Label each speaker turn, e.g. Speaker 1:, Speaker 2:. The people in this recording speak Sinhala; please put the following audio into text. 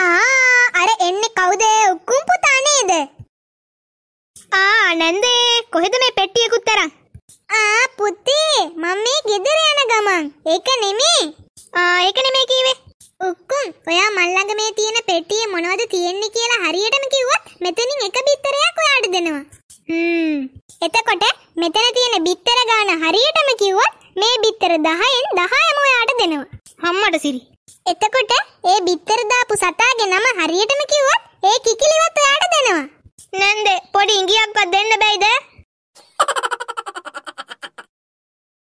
Speaker 1: ආ අර එන්නේ කවුද උක්කුම් පුතා නේද? ආ නන්දේ කොහෙද මේ පෙට්ටියකුත් තරන්? ආ පුතේ මම මේ ගෙදර යන ගමන් ඒක නෙමේ. ආ ඒක නෙමේ කීවේ. උක්කුම් ඔයා මල් ළඟ මේ තියෙන පෙට්ටියේ මොනවද තියෙන්නේ කියලා හරියටම කිව්වොත් මෙතනින් එක බිත්තරයක් ඔයාට දෙනවා. හ්ම් එතකොට මෙතන තියෙන බිත්තර ගාන හරියටම කිව්වොත් මේ බිත්තර 10න් 10ම ඔයාට දෙනවා. හම්මට සිරි. එතකොට ඒ බිත්තර 10 කරපු සතාගේ නම හරියටම කිව්වොත් ඒ කිකිලිවත් ඔයාට දෙනවා. නැන්ද පොඩි ඉඟියක්වත් දෙන්න බැයිද?